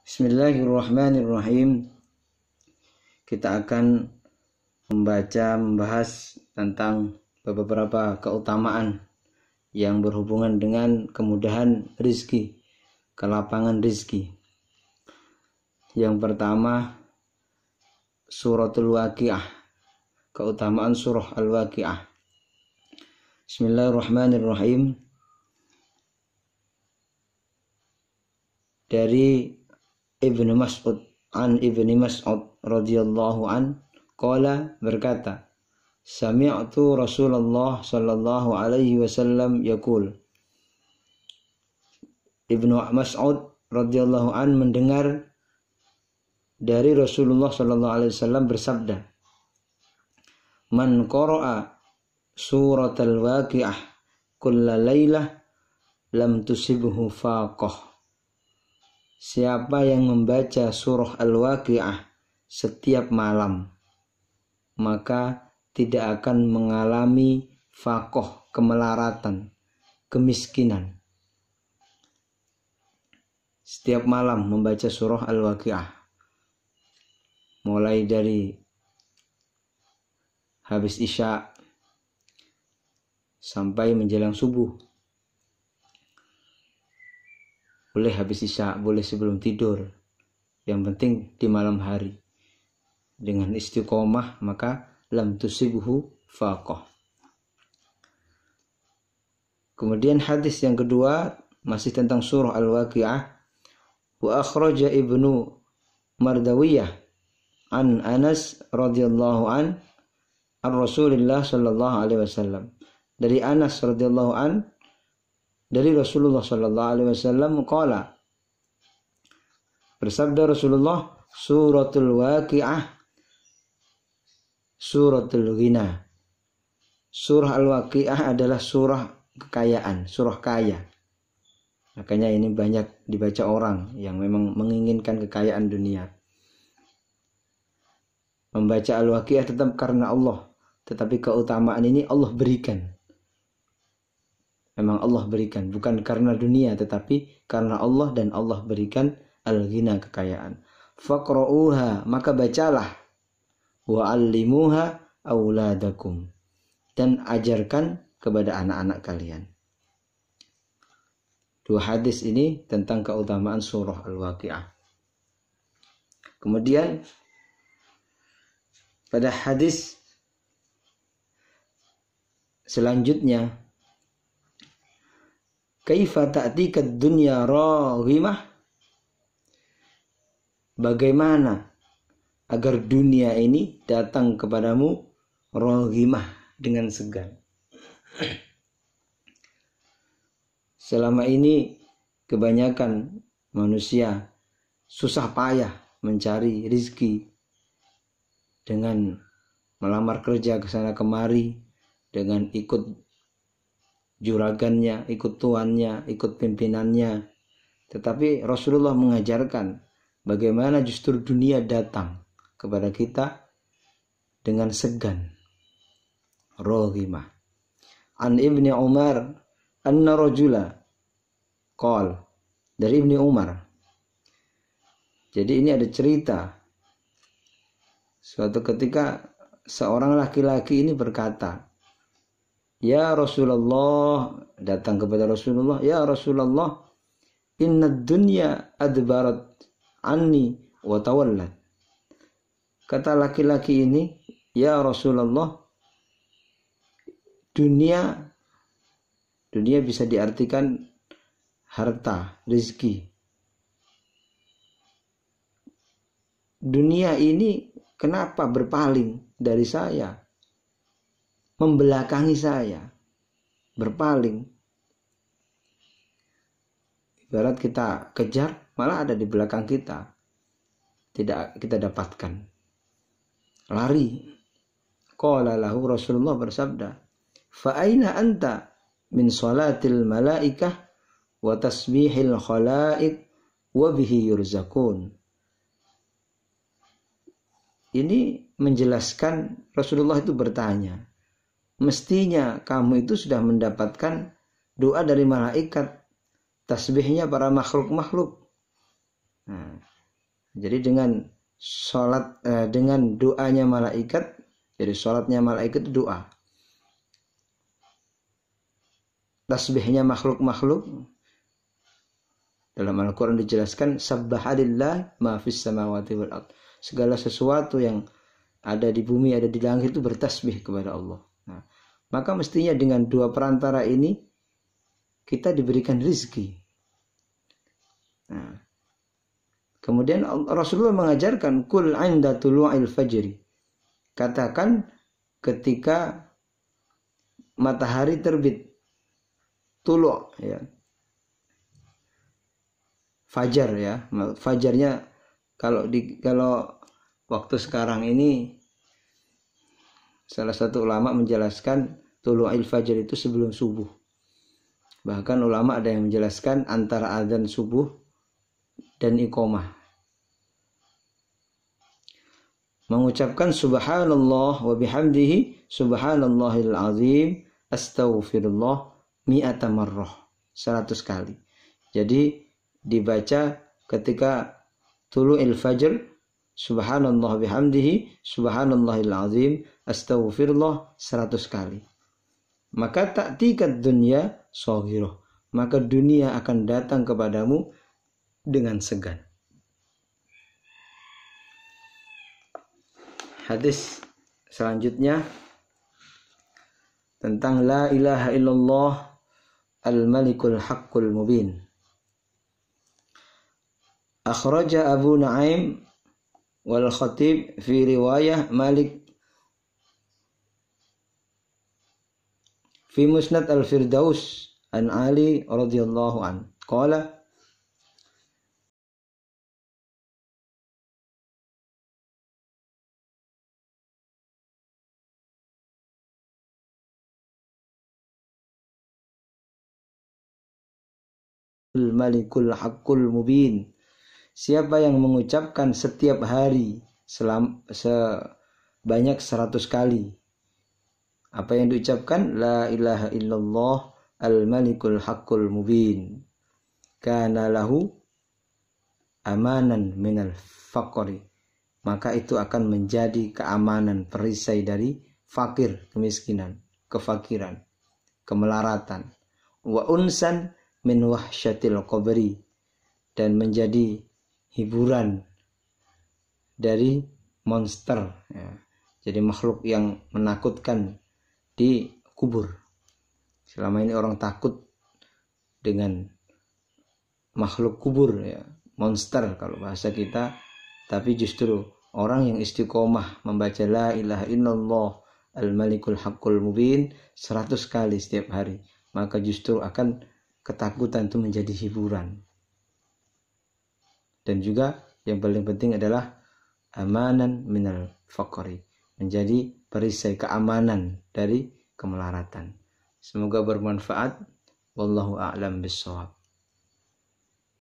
Bismillahirrahmanirrahim. Kita akan membaca membahas tentang beberapa keutamaan yang berhubungan dengan kemudahan rizki, kelapangan rizki. Yang pertama, suratul waqiah, keutamaan surah al-waqiah. Bismillahirrahmanirrahim. Dari Ibnu Mas'ud an Ibnu Mas'ud radhiyallahu an qala berkata Sami'tu Rasulullah sallallahu alaihi wasallam yaqul Ibnu Mas'ud radhiyallahu an mendengar dari Rasulullah sallallahu alaihi wasallam bersabda Man qara'a suratal waqi'ah kullalailah lam tusibhu faqah Siapa yang membaca surah Al-Waqi'ah setiap malam, maka tidak akan mengalami fakoh kemelaratan, kemiskinan. Setiap malam membaca surah Al-Waqi'ah. Mulai dari habis isya sampai menjelang subuh boleh habis isya boleh sebelum tidur yang penting di malam hari dengan istiqomah maka lam tusibuhu faqah kemudian hadis yang kedua masih tentang surah al-waqiah wa akhraja ibnu mardawiyah an Anas radhiyallahu an ar Rasulillah sallallahu alaihi wasallam dari Anas radhiyallahu an dari Rasulullah Shallallahu Alaihi Wasallam kala bersabda Rasulullah suratul waqiah suratul ghina surah al waqiah adalah surah kekayaan surah kaya makanya ini banyak dibaca orang yang memang menginginkan kekayaan dunia membaca al waqiah tetap karena Allah tetapi keutamaan ini Allah berikan memang Allah berikan bukan karena dunia tetapi karena Allah dan Allah berikan al-ghina kekayaan faqra'uha maka bacalah wa allimuha auladakum dan ajarkan kepada anak-anak kalian dua hadis ini tentang keutamaan surah al-waqiah kemudian pada hadis selanjutnya kaifa ta'tika dunya raghimah bagaimana agar dunia ini datang kepadamu raghimah dengan segan selama ini kebanyakan manusia susah payah mencari rizki dengan melamar kerja ke sana kemari dengan ikut juragannya, ikut tuannya, ikut pimpinannya. Tetapi Rasulullah mengajarkan bagaimana justru dunia datang kepada kita dengan segan. Rohimah. An Ibni Umar anna rajula qal dari Ibni Umar. Jadi ini ada cerita. Suatu ketika seorang laki-laki ini berkata, Ya Rasulullah, datang kepada Rasulullah, Ya Rasulullah, inna dunya adbarat anni wa tawallat. Kata laki-laki ini, Ya Rasulullah, dunia dunia bisa diartikan harta, rezeki. Dunia ini kenapa berpaling dari saya? membelakangi saya, berpaling. Ibarat kita kejar, malah ada di belakang kita. Tidak kita dapatkan. Lari. Qala lahu Rasulullah bersabda, "Fa'aina anta min salatil malaikah wa tasbihil khalaik wa bihi yurzakun." Ini menjelaskan Rasulullah itu bertanya, mestinya kamu itu sudah mendapatkan doa dari malaikat tasbihnya para makhluk-makhluk nah, jadi dengan sholat eh, dengan doanya malaikat jadi sholatnya malaikat itu doa tasbihnya makhluk-makhluk dalam Al-Quran dijelaskan sabbahadillah maafis samawati wal segala sesuatu yang ada di bumi ada di langit itu bertasbih kepada Allah Nah, maka mestinya dengan dua perantara ini kita diberikan rizki. Nah, kemudian Rasulullah mengajarkan kul inda tulu'il fajri. Katakan ketika matahari terbit tulu ya. Fajar ya, fajarnya kalau di kalau waktu sekarang ini Salah satu ulama menjelaskan al fajar itu sebelum subuh. Bahkan ulama ada yang menjelaskan antara azan subuh dan iqomah. Mengucapkan subhanallah wa bihamdihi subhanallahil azim astaghfirullah mi'ata marrah. 100 kali. Jadi dibaca ketika tulu il fajr subhanallah bihamdihi subhanallahil azim astaghfirullah 100 kali maka tak tikat dunia Sohiroh maka dunia akan datang kepadamu dengan segan hadis selanjutnya tentang la ilaha illallah al-malikul haqqul mubin akhraja Abu Naim والخطيب في رواية مالك في مسند الفردوس عن علي رضي الله عنه قال الملك الحق المبين Siapa yang mengucapkan setiap hari selam, sebanyak 100 kali? Apa yang diucapkan? La ilaha illallah al-malikul haqqul mubin. Kana lahu amanan minal faqri. Maka itu akan menjadi keamanan perisai dari fakir, kemiskinan, kefakiran, kemelaratan. Wa unsan min wahsyatil qabri dan menjadi hiburan dari monster ya. jadi makhluk yang menakutkan di kubur selama ini orang takut dengan makhluk kubur ya monster kalau bahasa kita tapi justru orang yang istiqomah membaca la ilaha illallah al malikul haqqul mubin 100 kali setiap hari maka justru akan ketakutan itu menjadi hiburan dan juga yang paling penting adalah amanan minal fakori menjadi perisai keamanan dari kemelaratan. Semoga bermanfaat. Wallahu a'lam bishawab.